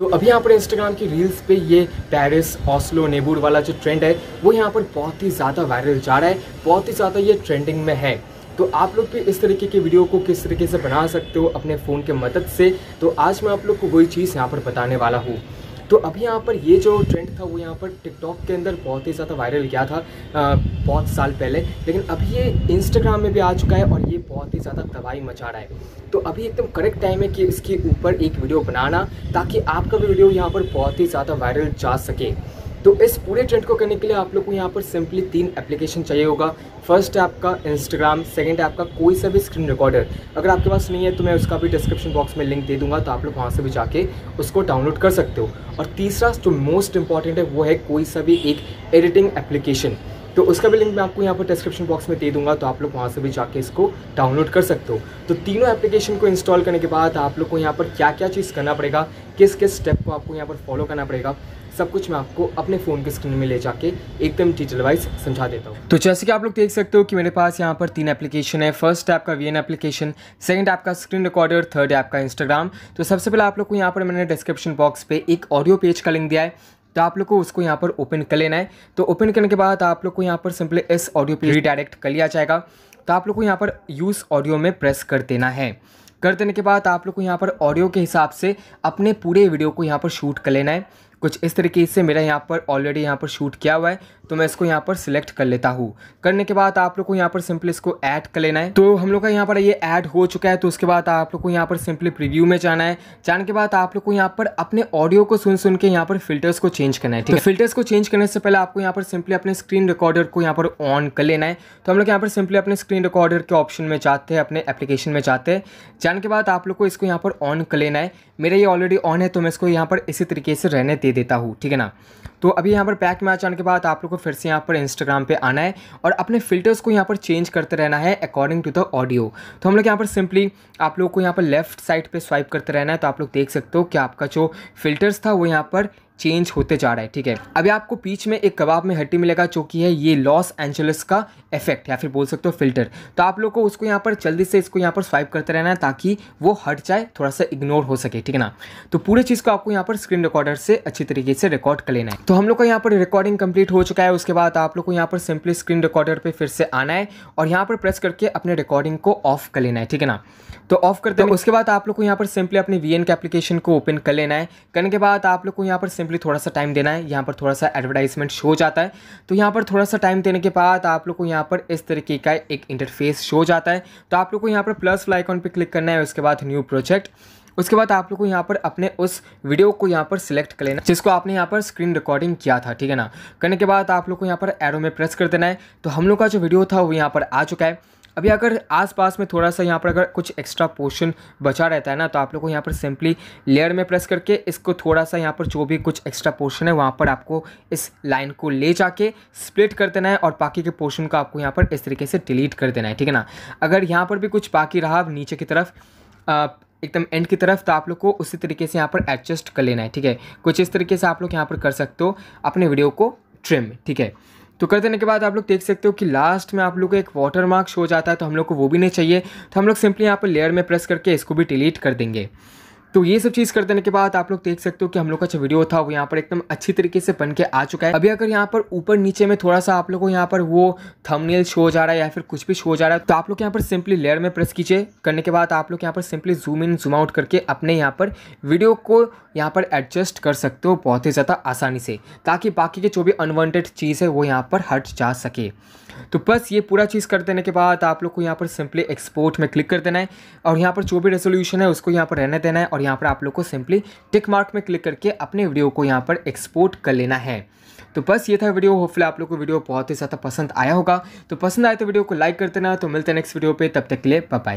तो अभी यहाँ पर इंस्टाग्राम की रील्स पे ये पेरिस ऑस्लो नेबूर वाला जो ट्रेंड है वो यहाँ पर बहुत ही ज़्यादा वायरल जा रहा है बहुत ही ज़्यादा ये ट्रेंडिंग में है तो आप लोग भी इस तरीके की वीडियो को किस तरीके से बना सकते हो अपने फ़ोन के मदद से तो आज मैं आप लोग को वही चीज़ यहाँ पर बताने वाला हूँ तो अभी यहाँ पर ये जो ट्रेंड था वो यहाँ पर टिकटॉक के अंदर बहुत ही ज़्यादा वायरल गया था बहुत साल पहले लेकिन अभी ये इंस्टाग्राम में भी आ चुका है और ये बहुत ही ज़्यादा तबाही मचा रहा है तो अभी एकदम करेक्ट टाइम है कि इसके ऊपर एक वीडियो बनाना ताकि आपका भी वीडियो यहाँ पर बहुत ही ज़्यादा वायरल जा सके तो इस पूरे ट्रेंड को करने के लिए आप लोग को यहाँ पर सिंपली तीन एप्लीकेशन चाहिए होगा फर्स्ट है आपका इंस्टाग्राम सेकंड है आपका कोई सा भी स्क्रीन रिकॉर्डर अगर आपके पास नहीं है तो मैं उसका भी डिस्क्रिप्शन बॉक्स में लिंक दे दूंगा तो आप लोग वहाँ से भी जाके उसको डाउनलोड कर सकते हो और तीसरा जो मोस्ट इंपॉर्टेंट है वो है कोई सा भी एक एडिटिंग एप्लीकेशन तो उसका भी लिंक मैं आपको यहाँ पर डिस्क्रिप्शन बॉक्स में दे दूंगा तो आप लोग वहाँ से भी जाके इसको डाउनलोड कर सकते हो तो तीनों एप्लीकेशन को इंस्टॉल करने के बाद आप लोग को यहाँ पर क्या क्या चीज़ करना पड़ेगा किस किस स्टेप को आपको यहाँ पर फॉलो करना पड़ेगा सब कुछ मैं आपको अपने फ़ोन के स्क्रीन में ले जाके एकदम डिटेल वाइज समझा देता हूँ तो जैसे कि आप लोग देख सकते हो कि मेरे पास यहाँ पर तीन एप्लीकेशन है फर्स्ट ऐप का वी एप्लीकेशन सेकंड ऐप का स्क्रीन रिकॉर्डर थर्ड ऐप का इंस्टाग्राम तो सबसे पहले आप लोग को यहाँ पर मैंने डिस्क्रिप्शन बॉक्स पे एक ऑडियो पेज का लिंक दिया है तो आप लोग को उसको यहाँ पर ओपन कर लेना है तो ओपन करने के बाद आप लोग को यहाँ पर सिंपली इस ऑडियो पर रिडायरेक्ट कर लिया जाएगा तो आप लोग को यहाँ पर यूज़ ऑडियो में प्रेस कर देना है कर देने के बाद आप लोग को यहाँ पर ऑडियो के हिसाब से अपने पूरे वीडियो को यहाँ पर शूट कर लेना है कुछ इस तरीके से मेरा यहाँ पर ऑलरेडी यहाँ पर शूट किया हुआ है तो मैं इसको यहाँ पर सिलेक्ट कर लेता हूँ करने के बाद आप लोग को यहाँ पर सिंपली इसको ऐड कर लेना है तो हम लोग का यहाँ पर ये ऐड हो चुका है तो उसके बाद आप लोग को यहाँ पर सिंपली प्रीव्यू में जाना है जाने के बाद आप लोग को यहाँ पर अपने ऑडियो को सुन सुन के यहाँ पर फिल्टर्स को चेंज करना है ठीक है फिल्टर्स को चेंज करने से पहले आपको यहाँ पर सिंपली अपने स्क्रीन रिकॉर्डर को यहाँ पर ऑन कर लेना है तो हम लोग यहाँ पर सिंपली अपने स्क्रीन रिकॉर्डर के ऑप्शन में जाते हैं अपने एप्लीकेशन में जाते हैं जाने के बाद आप लोग को इसको यहाँ पर ऑन कर लेना है मेरा ये ऑलरेडी ऑन है तो मैं इसको यहाँ पर इसी तरीके से रहने दे दे देता हूँ ठीक है ना तो अभी यहाँ पर पैक में आ जाने के बाद आप लोग को फिर से यहाँ पर इंस्टाग्राम पर आना है और अपने फिल्टर्स को यहाँ पर चेंज करते रहना है अकॉर्डिंग टू द ऑडियो तो हम लोग यहाँ पर सिंपली आप लोग को यहाँ पर लेफ्ट साइड पर स्वाइप करते रहना है तो आप लोग देख सकते हो कि आपका जो फिल्टर्स था वो यहाँ पर चेंज होते जा रहा है ठीक है अभी आपको बीच में एक कबाब में हड्डी मिलेगा जो कि है ये लॉस एंजल्स का इफेक्ट या फिर बोल सकते हो फिल्टर तो आप लोग को उसको यहाँ पर जल्दी से इसको यहाँ पर स्वाइप करते रहना है ताकि वो हट जाए थोड़ा सा इग्नोर हो सके ठीक है ना तो पूरे चीज़ को आपको यहाँ पर स्क्रीन रिकॉर्डर से अच्छी तरीके से रिकॉर्ड कर लेना है तो हम लोग का यहाँ पर रिकॉर्डिंग कंप्लीट हो चुका है उसके बाद आप लोग को यहाँ पर सिंपली स्क्रीन रिकॉर्डर पे फिर से आना है और यहाँ पर प्रेस करके अपने रिकॉर्डिंग को ऑफ कर लेना है ठीक है ना तो ऑफ करते हैं तो उसके बाद आप लोग को यहाँ पर सिंपली अपने वी के एप्लीकेशन को ओपन कर लेना है करने के बाद आप लोग को यहाँ पर सिंपली थोड़ा सा टाइम देना है यहाँ पर थोड़ा सा एडवर्टाइजमेंट शो जाता है तो यहाँ पर थोड़ा सा टाइम देने के बाद आप लोग को यहाँ पर इस तरीके का एक इंटरफेस शो जाता है तो आप लोग को यहाँ पर प्लस लाइकॉन पर क्लिक करना है उसके बाद न्यू प्रोजेक्ट उसके बाद आप लोग को यहाँ पर अपने उस वीडियो को यहाँ पर सिलेक्ट कर लेना जिसको आपने यहाँ पर स्क्रीन रिकॉर्डिंग किया था ठीक है ना करने के बाद आप लोग को यहाँ पर एरो में प्रेस कर देना है तो हम लोग का जो वीडियो था वो यहाँ पर आ चुका है अभी अगर आसपास में थोड़ा सा यहाँ पर अगर कुछ एक्स्ट्रा पोर्शन बचा रहता है ना तो आप लोग को यहाँ पर सिंपली लेयर में प्रेस करके इसको थोड़ा सा यहाँ पर जो भी कुछ एक्स्ट्रा पोर्शन है वहाँ पर आपको इस लाइन को ले जाके स्प्लिट कर देना है और बाकी के पोर्शन को आपको यहाँ पर इस तरीके से डिलीट कर देना है ठीक है ना अगर यहाँ पर भी कुछ बाकी रहा नीचे की तरफ एकदम एंड की तरफ तो आप लोग को उसी तरीके से यहाँ पर एडजस्ट कर लेना है ठीक है कुछ इस तरीके से आप लोग यहाँ पर कर सकते हो अपने वीडियो को ट्रिम ठीक है तो कर देने के बाद आप लोग देख सकते हो कि लास्ट में आप लोग को एक वाटर मार्क्स हो जाता है तो हम लोग को वो भी नहीं चाहिए तो हम लोग सिंपली यहाँ पर लेयर में प्रेस करके इसको भी डिलीट कर देंगे तो ये सब चीज़ कर देने के बाद आप लोग देख सकते हो कि हम लोग का जो वीडियो था वो यहाँ पर एकदम अच्छी तरीके से बन के आ चुका है अभी अगर यहाँ पर ऊपर नीचे में थोड़ा सा आप लोग को यहाँ पर वो थंबनेल शो जा रहा है या फिर कुछ भी शो जा रहा है तो आप लोग यहाँ पर सिंपली लेयर में प्रेस कीजिए करने के बाद आप लोग यहाँ पर simply zoom in zoom out करके अपने यहाँ पर वीडियो को यहाँ पर एडजस्ट कर सकते हो बहुत ही ज़्यादा आसानी से ताकि बाकी के जो भी अनवॉन्टेड चीज़ है वो यहाँ पर हट जा सके तो बस ये पूरा चीज़ कर देने के बाद आप लोग को यहाँ पर सिंपली एक्सपोर्ट में क्लिक कर देना है और यहाँ पर जो भी रेजोल्यूशन है उसको यहाँ पर रहने देना है और और यहाँ पर आप लोग को सिंपली टिक मार्क में क्लिक करके अपने वीडियो को यहाँ पर एक्सपोर्ट कर लेना है तो बस ये था वीडियो होपफुल आप लोग को वीडियो बहुत ही ज़्यादा पसंद आया होगा तो पसंद आए तो वीडियो को लाइक कर देना तो मिलते हैं नेक्स्ट वीडियो पर तब तक के लिए बाय